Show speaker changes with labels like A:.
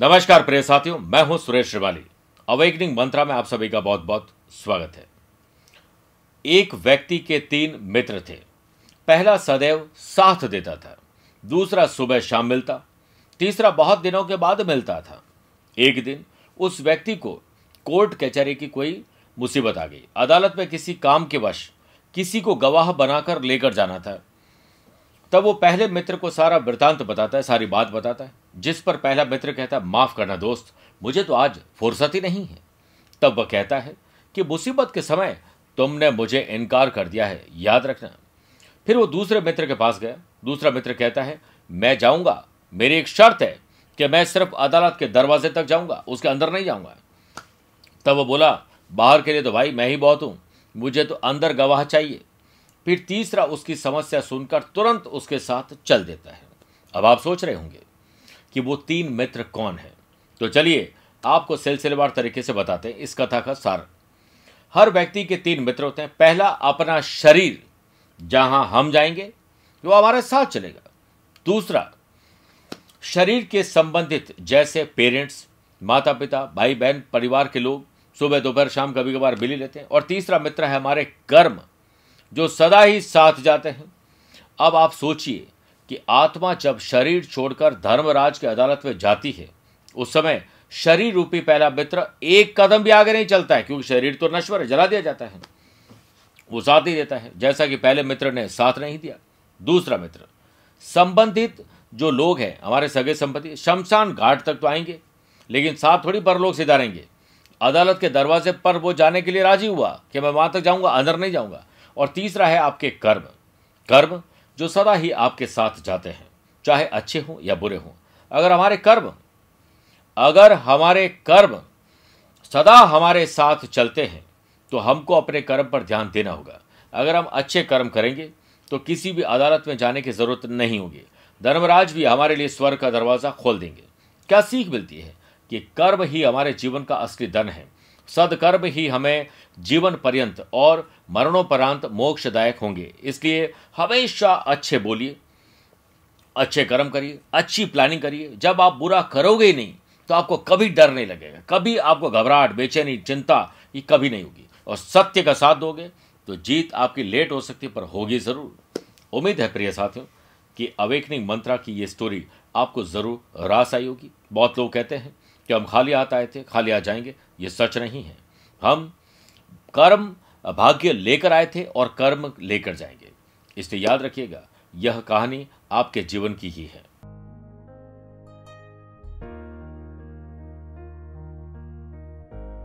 A: नमस्कार प्रिय साथियों मैं हूं सुरेश श्रिवाली अवेकनिंग मंत्रा में आप सभी का बहुत बहुत स्वागत है एक व्यक्ति के तीन मित्र थे पहला सदैव साथ देता था दूसरा सुबह शाम मिलता तीसरा बहुत दिनों के बाद मिलता था एक दिन उस व्यक्ति को कोर्ट कचहरी की कोई मुसीबत आ गई अदालत में किसी काम के वश किसी को गवाह बनाकर लेकर जाना था तब वो पहले मित्र को सारा वृतांत बताता है सारी बात बताता है जिस पर पहला मित्र कहता माफ़ करना दोस्त मुझे तो आज फुर्सत ही नहीं है तब वह कहता है कि मुसीबत के समय तुमने मुझे इनकार कर दिया है याद रखना फिर वो दूसरे मित्र के पास गया दूसरा मित्र कहता है मैं जाऊंगा मेरी एक शर्त है कि मैं सिर्फ अदालत के दरवाजे तक जाऊंगा उसके अंदर नहीं जाऊंगा तब वो बोला बाहर के लिए तो भाई मैं ही बहुत हूँ मुझे तो अंदर गवाह चाहिए फिर तीसरा उसकी समस्या सुनकर तुरंत उसके साथ चल देता है अब आप सोच रहे होंगे कि वो तीन मित्र कौन हैं तो चलिए आपको सिलसिलेवार तरीके से बताते हैं इस कथा का सार हर व्यक्ति के तीन मित्र होते हैं पहला अपना शरीर जहां हम जाएंगे वो हमारे साथ चलेगा दूसरा शरीर के संबंधित जैसे पेरेंट्स माता पिता भाई बहन परिवार के लोग सुबह दोपहर शाम कभी कभार मिली लेते हैं और तीसरा मित्र है हमारे कर्म जो सदा ही साथ जाते हैं अब आप सोचिए कि आत्मा जब शरीर छोड़कर धर्मराज की अदालत में जाती है उस समय शरीर रूपी पहला मित्र एक कदम भी आगे नहीं चलता है क्योंकि शरीर तो नश्वर है जला दिया जाता है वो साथ ही देता है जैसा कि पहले मित्र ने साथ नहीं दिया दूसरा मित्र संबंधित जो लोग हैं हमारे सगे संपत्ति शमशान घाट तक तो आएंगे लेकिन साथ थोड़ी परलोक सिधारेंगे अदालत के दरवाजे पर वो जाने के लिए राजी हुआ कि मैं वहां तक जाऊंगा अंदर नहीं जाऊंगा और तीसरा है आपके कर्म कर्म जो सदा ही आपके साथ जाते हैं चाहे अच्छे हों या बुरे हों अगर हमारे कर्म अगर हमारे कर्म सदा हमारे साथ चलते हैं तो हमको अपने कर्म पर ध्यान देना होगा अगर हम अच्छे कर्म करेंगे तो किसी भी अदालत में जाने की ज़रूरत नहीं होगी धर्मराज भी हमारे लिए स्वर्ग का दरवाज़ा खोल देंगे क्या सीख मिलती है कि कर्म ही हमारे जीवन का असली धन है सदकर्म ही हमें जीवन पर्यंत और मरणोपरांत मोक्षदायक होंगे इसलिए हमेशा अच्छे बोलिए अच्छे कर्म करिए अच्छी प्लानिंग करिए जब आप बुरा करोगे ही नहीं तो आपको कभी डर नहीं लगेगा कभी आपको घबराहट बेचैनी चिंता ये कभी नहीं होगी और सत्य का साथ दोगे तो जीत आपकी लेट हो सकती है पर होगी ज़रूर उम्मीद है प्रिय साथियों कि अवेकनिंग मंत्रा की ये स्टोरी आपको ज़रूर रास आई होगी बहुत लोग कहते हैं कि हम खाली हाथ आए थे खाली आ जाएंगे ये सच नहीं है हम कर्म भाग्य लेकर आए थे और कर्म लेकर जाएंगे इसलिए याद रखिएगा यह कहानी आपके जीवन की ही है